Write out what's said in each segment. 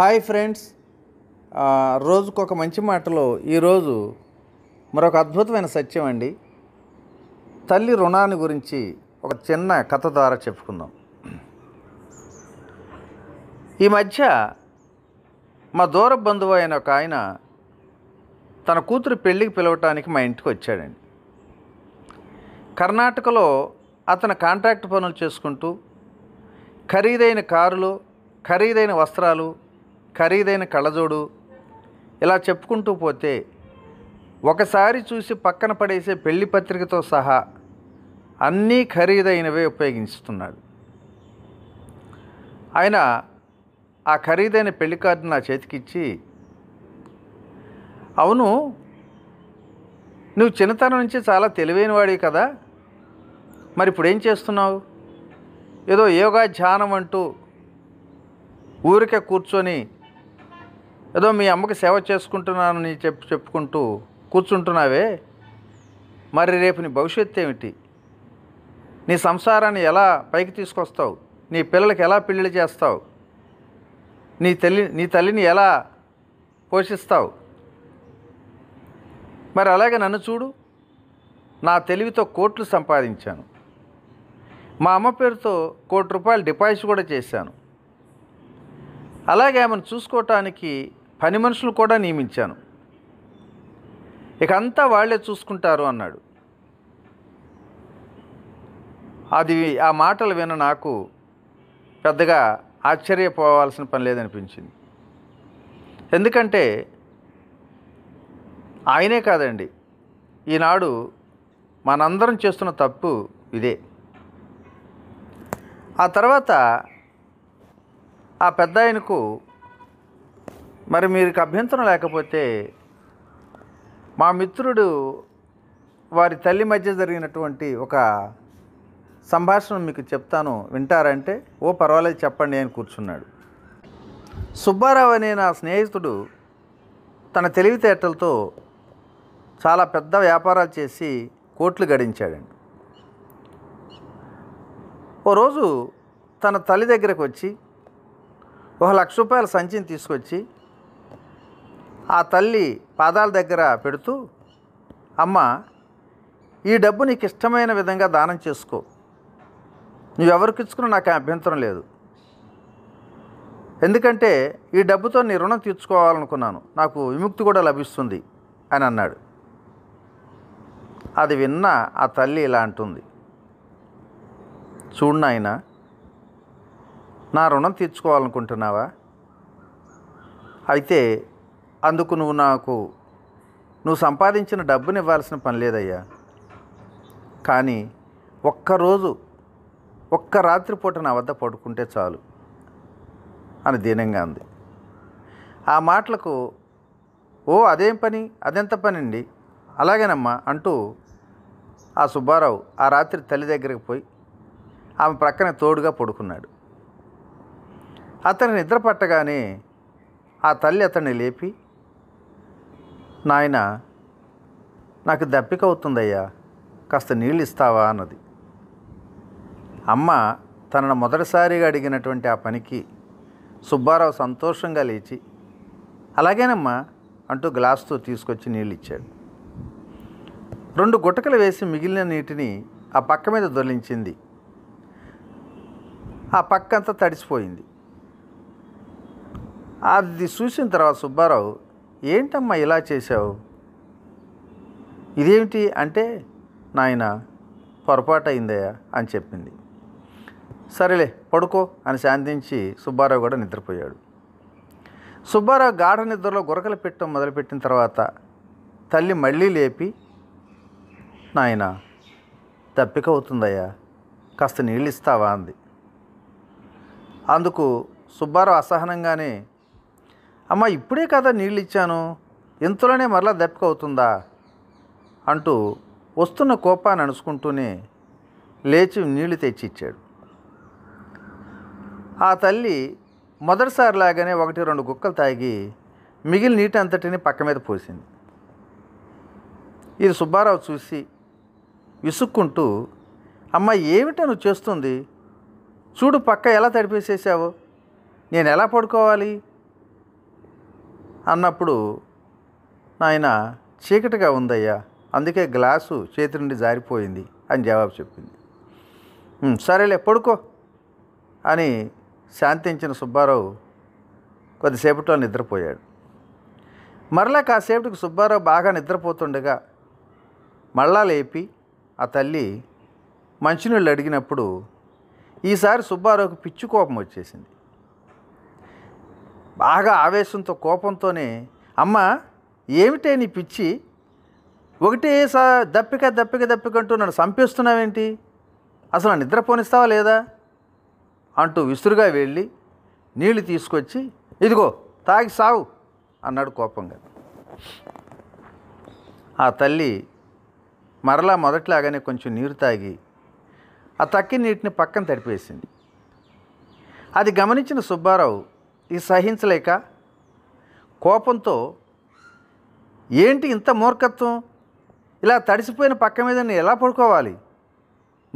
hi friends రోజుకు ఒక మంచి మాటలో ఈరోజు మరొక అద్భుతమైన సత్యం అండి తల్లి రుణాన్ని గురించి ఒక చిన్న కథ ద్వారా చెప్పుకుందాం ఈ మధ్య మా దూర బంధువు అయిన ఒక ఆయన తన కూతురు పెళ్ళికి పిలవటానికి మా ఇంటికి వచ్చాడండి కర్ణాటకలో అతను కాంట్రాక్ట్ పనులు చేసుకుంటూ ఖరీదైన కారులు ఖరీదైన వస్త్రాలు ఖరీదైన కళ్ళజోడు ఇలా చెప్పుకుంటూ పోతే ఒకసారి చూసి పక్కన పడేసే పెళ్లి పత్రికతో సహా అన్నీ ఖరీదైనవే ఉపయోగిస్తున్నాడు ఆయన ఆ ఖరీదైన పెళ్లి కార్డు నా చేతికిచ్చి అవును నువ్వు చిన్నతనం నుంచి చాలా తెలివైన వాడివి కదా మరి ఇప్పుడు ఏం చేస్తున్నావు ఏదో యోగా ధ్యానం అంటూ ఊరికే కూర్చొని ఏదో మీ అమ్మకి సేవ చేసుకుంటున్నానని చెప్పి చెప్పుకుంటూ కూర్చుంటున్నావే మరి రేపు నీ భవిష్యత్తు ఏమిటి నీ సంసారాన్ని ఎలా పైకి తీసుకొస్తావు నీ పిల్లలకి ఎలా పెళ్లి చేస్తావు నీ తల్లి నీ తల్లిని ఎలా పోషిస్తావు మరి అలాగే నన్ను చూడు నా తెలివితో కోట్లు సంపాదించాను మా అమ్మ పేరుతో కోటి రూపాయలు డిపాజిట్ కూడా చేశాను అలాగే ఆమెను చూసుకోవటానికి పని మనుషులు కూడా నియమించాను ఇక అంతా వాళ్లే చూసుకుంటారు అన్నాడు అది ఆ మాటలు విన నాకు పెద్దగా ఆశ్చర్యపోవాల్సిన పని లేదనిపించింది ఎందుకంటే ఆయనే కాదండి ఈనాడు మనందరం చేస్తున్న తప్పు ఇదే ఆ తర్వాత ఆ పెద్ద ఆయనకు మరి మీకు అభ్యంతరం లేకపోతే మా మిత్రుడు వారి తల్లి మధ్య జరిగినటువంటి ఒక సంభాషణ మీకు చెప్తాను వింటారంటే ఓ పర్వాలేదు చెప్పండి అని కూర్చున్నాడు సుబ్బారావు అనే నా స్నేహితుడు తన తెలివితేటలతో చాలా పెద్ద వ్యాపారాలు చేసి కోట్లు గడించాడండి ఓ రోజు తన తల్లి దగ్గరకు వచ్చి ఒక లక్ష రూపాయల సంచిని తీసుకొచ్చి ఆ తల్లి పాదాల దగ్గర పెడుతూ అమ్మ ఈ డబ్బు నీకు ఇష్టమైన విధంగా దానం చేసుకో నువ్వెవరికి ఇచ్చుకున్నా నాకు అభ్యంతరం లేదు ఎందుకంటే ఈ డబ్బుతో నీ రుణం తీర్చుకోవాలనుకున్నాను నాకు విముక్తి కూడా లభిస్తుంది అని అన్నాడు అది విన్న ఆ తల్లి ఇలా అంటుంది చూడు నాయన నా రుణం తీర్చుకోవాలనుకుంటున్నావా అయితే అందుకు నువ్వు నాకు నువ్వు సంపాదించిన డబ్బుని ఇవ్వాల్సిన పని లేదయ్యా కానీ ఒక్కరోజు ఒక్క రాత్రిపూట నా వద్ద పడుకుంటే చాలు అని దీనంగా అంది ఆ మాటలకు ఓ అదేం పని అదెంత పని అండి అలాగేనమ్మా అంటూ ఆ సుబ్బారావు ఆ రాత్రి తల్లి దగ్గరికి పోయి ఆమె ప్రక్కన తోడుగా పడుకున్నాడు అతని నిద్ర పట్టగానే ఆ తల్లి అతన్ని లేపి నాయన నాకు దప్పిక అవుతుందయ్యా కాస్త నీళ్ళు ఇస్తావా అన్నది అమ్మ తనను మొదటిసారిగా అడిగినటువంటి ఆ పనికి సుబ్బారావు సంతోషంగా లేచి అలాగేనమ్మా అంటూ గ్లాస్తో తీసుకొచ్చి నీళ్ళు ఇచ్చాడు రెండు గుటకలు వేసి మిగిలిన నీటిని ఆ పక్క మీద దొల్లించింది ఆ పక్క అంతా తడిసిపోయింది అది చూసిన తర్వాత సుబ్బారావు ఏంటమ్మా ఇలా చేశావు ఇదేమిటి అంటే నాయన పొరపాటు అయిందయ్యా అని చెప్పింది సరేలే పడుకో అని శాంతించి సుబ్బారావు కూడా నిద్రపోయాడు సుబ్బారావు గాఢ నిద్రలో గురకలు పెట్టడం మొదలుపెట్టిన తర్వాత తల్లి మళ్ళీ లేపి నాయన తప్పిక అవుతుందయ్యా కాస్త నీళ్ళు ఇస్తావా అంది అందుకు సుబ్బారావు అసహనంగానే అమ్మ ఇప్పుడే కదా నీళ్ళు ఇచ్చాను ఇంతలోనే మరలా దప్పిక అవుతుందా అంటూ వస్తున్న కోపాన్ని అనుసుకుంటూనే లేచి నీళ్లు తెచ్చి ఇచ్చాడు ఆ తల్లి మొదటిసారి లాగానే ఒకటి రెండు గుక్కలు తాగి మిగిలిన నీటి అంతటిని పక్క మీద పోసింది ఇది సుబ్బారావు చూసి విసుక్కుంటూ అమ్మ ఏమిటో నువ్వు చేస్తుంది చూడు పక్క ఎలా తడిపేసేసావు నేను ఎలా పడుకోవాలి అన్నప్పుడు నాయన చీకటిగా ఉందయ్యా అందుకే గ్లాసు చేతి నుండి జారిపోయింది అని జవాబు చెప్పింది సరేలే పడుకో అని శాంతించిన సుబ్బారావు కొద్దిసేపట్లో నిద్రపోయాడు మరలా కాసేపటికి సుబ్బారావు బాగా నిద్రపోతుండగా మళ్ళా లేపి ఆ తల్లి మంచినీళ్ళు అడిగినప్పుడు ఈసారి సుబ్బారావుకి పిచ్చి కోపం వచ్చేసింది బాగా ఆవేశంతో కోపంతోనే అమ్మ ఏమిటే నీ పిచ్చి ఒకటి సా దప్పిక దప్పిక దప్పికంటూ నన్ను చంపేస్తున్నావేంటి అసలు నిద్ర పోనిస్తావా లేదా అంటూ విసురుగా వెళ్ళి నీళ్లు తీసుకొచ్చి ఇదిగో తాగి సావు అన్నాడు కోపంగా ఆ తల్లి మరలా మొదట్లాగానే కొంచెం నీరు తాగి ఆ తక్కి నీటిని పక్కన తడిపేసింది అది గమనించిన సుబ్బారావు ఇది సహించలేక కోపంతో ఏంటి ఇంత మూర్ఖత్వం ఇలా తడిసిపోయిన పక్క మీద నేను ఎలా పడుకోవాలి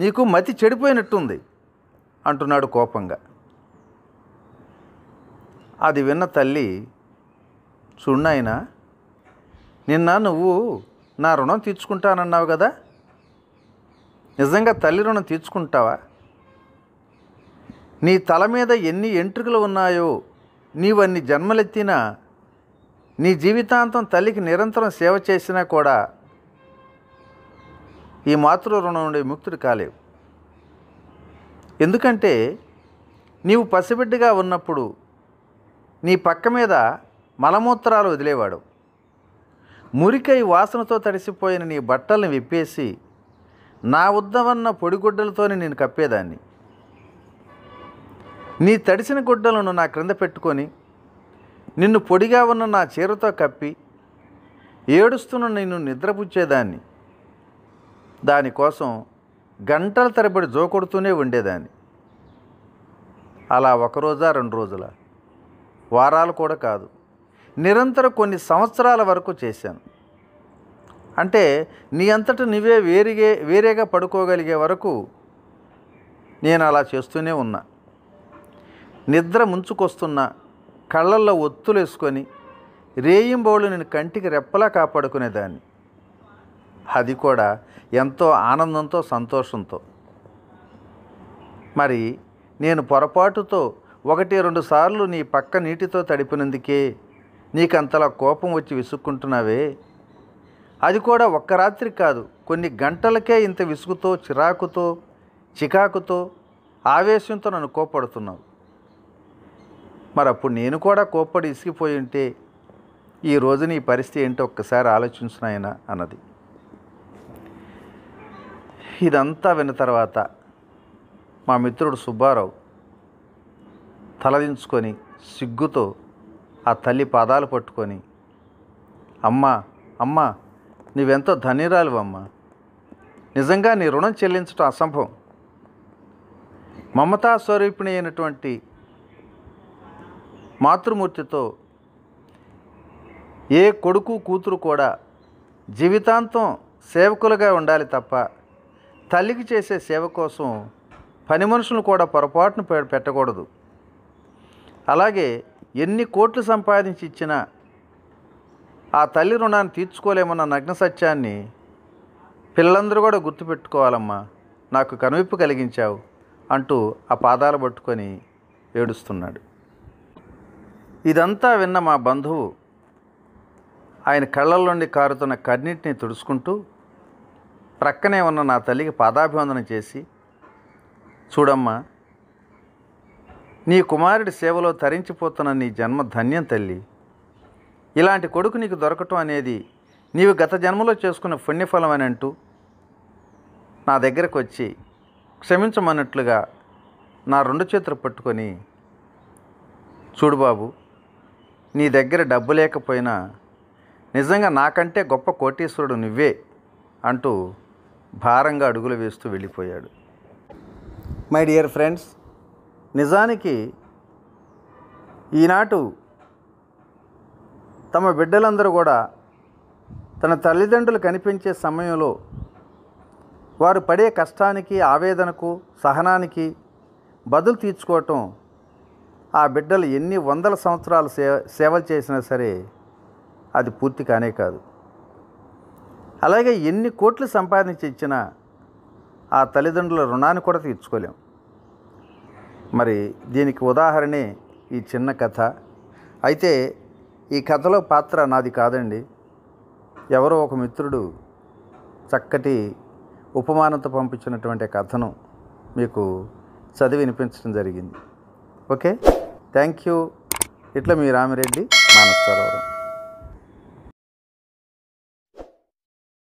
నీకు మతి చెడిపోయినట్టుంది అంటున్నాడు కోపంగా అది విన్న తల్లి చున్నాయన నిన్న నువ్వు నా రుణం తీర్చుకుంటానన్నావు కదా నిజంగా తల్లి రుణం తీర్చుకుంటావా నీ తల మీద ఎన్ని ఎంట్రుకలు ఉన్నాయో నీవన్ని జన్మలెత్తినా నీ జీవితాంతం తల్లికి నిరంతరం సేవ చేసినా కూడా ఈ మాతృ రుణం నుండి ముక్తుడు కాలేవు ఎందుకంటే నీవు పసిబిడ్డగా ఉన్నప్పుడు నీ పక్క మీద మలమూత్రాలు వదిలేవాడు మురికై వాసనతో తడిసిపోయిన నీ బట్టలను విప్పేసి నా వద్ద ఉన్న పొడిగుడ్డలతోనే నేను కప్పేదాన్ని నీ తడిసిన గుడ్డలను నా క్రింద పెట్టుకొని నిన్ను పొడిగా ఉన్న నా చీరతో కప్పి ఏడుస్తున్న నిన్ను నిద్రపుచ్చేదాన్ని దానికోసం గంటల తరబడి జోకొడుతూనే ఉండేదాన్ని అలా ఒకరోజా రెండు రోజుల వారాలు కూడా కాదు నిరంతరం కొన్ని సంవత్సరాల వరకు చేశాను అంటే నీ అంతటా నువ్వే వేరిగే వేరేగా పడుకోగలిగే వరకు నేను అలా చేస్తూనే ఉన్నా నిద్ర ముంచుకొస్తున్న కళ్ళల్లో ఒత్తులేసుకొని రేయింబోళ్ళు నేను కంటికి రెప్పలా కాపాడుకునేదాన్ని అది కూడా ఎంతో ఆనందంతో సంతోషంతో మరి నేను పొరపాటుతో ఒకటి రెండు సార్లు నీ పక్క నీటితో తడిపినందుకే నీకంతలా కోపం వచ్చి విసుక్కుంటున్నావే అది కూడా ఒక్క రాత్రి కాదు కొన్ని గంటలకే ఇంత విసుగుతో చిరాకుతో చికాకుతో ఆవేశంతో నన్ను కోపడుతున్నావు మరి అప్పుడు నేను కూడా కోప్పడి ఇసిగిపోయి ఉంటే ఈ రోజు నీ పరిస్థితి ఏంటో ఒక్కసారి ఆలోచించిన ఆయన అన్నది ఇదంతా విన్న తర్వాత మా మిత్రుడు సుబ్బారావు తలదించుకొని సిగ్గుతో ఆ తల్లి పాదాలు పట్టుకొని అమ్మ అమ్మ నువ్వెంతో ధన్యురాలు అమ్మ నిజంగా నీ రుణం చెల్లించడం అసంభవం మమతా స్వరూపిణి అయినటువంటి మాతృమూర్తితో ఏ కొడుకు కూతురు కూడా జీవితాంతం సేవకులుగా ఉండాలి తప్ప తల్లికి చేసే సేవ కోసం పని మనుషులు కూడా పొరపాటును పెట్టకూడదు అలాగే ఎన్ని కోట్లు సంపాదించి ఇచ్చినా ఆ తల్లి రుణాన్ని తీర్చుకోలేమన్న నగ్న సత్యాన్ని పిల్లలందరూ కూడా గుర్తుపెట్టుకోవాలమ్మా నాకు కనువిప్పు కలిగించావు అంటూ ఆ పాదాలు పట్టుకొని ఏడుస్తున్నాడు ఇదంతా విన్న మా బంధువు ఆయన కళ్ళల్లోండి కారుతున్న కన్నీటిని తుడుచుకుంటూ ప్రక్కనే ఉన్న నా తల్లికి పాదాభివందన చేసి చూడమ్మా నీ కుమారుడి సేవలో తరించిపోతున్న నీ జన్మ ధన్యం తల్లి ఇలాంటి కొడుకు నీకు దొరకటం అనేది నీవు గత జన్మలో చేసుకున్న పుణ్యఫలం అని అంటూ నా దగ్గరకు వచ్చి క్షమించమన్నట్లుగా నా రెండు చేతులు పట్టుకొని చూడు బాబు నీ దగ్గర డబ్బు లేకపోయినా నిజంగా నాకంటే గొప్ప కోటీశ్వరుడు నువ్వే అంటూ భారంగా అడుగులు వేస్తూ వెళ్ళిపోయాడు మై డియర్ ఫ్రెండ్స్ నిజానికి ఈనాటు తమ బిడ్డలందరూ కూడా తన తల్లిదండ్రులు కనిపించే సమయంలో వారు పడే కష్టానికి ఆవేదనకు సహనానికి బదులు తీర్చుకోవటం ఆ బిడ్డలు ఎన్ని వందల సంవత్సరాలు సేవ సేవలు చేసినా సరే అది పూర్తి కానే కాదు అలాగే ఎన్ని కోట్లు సంపాదించి ఇచ్చినా ఆ తల్లిదండ్రుల రుణాన్ని కూడా తీర్చుకోలేం మరి దీనికి ఉదాహరణే ఈ చిన్న కథ అయితే ఈ కథలో పాత్ర నాది కాదండి ఎవరో ఒక మిత్రుడు చక్కటి ఉపమానంతో పంపించినటువంటి కథను మీకు చదివి వినిపించడం జరిగింది ఓకే థ్యాంక్ యూ ఇట్లా మీ రామిరెడ్డి మానసరోవరం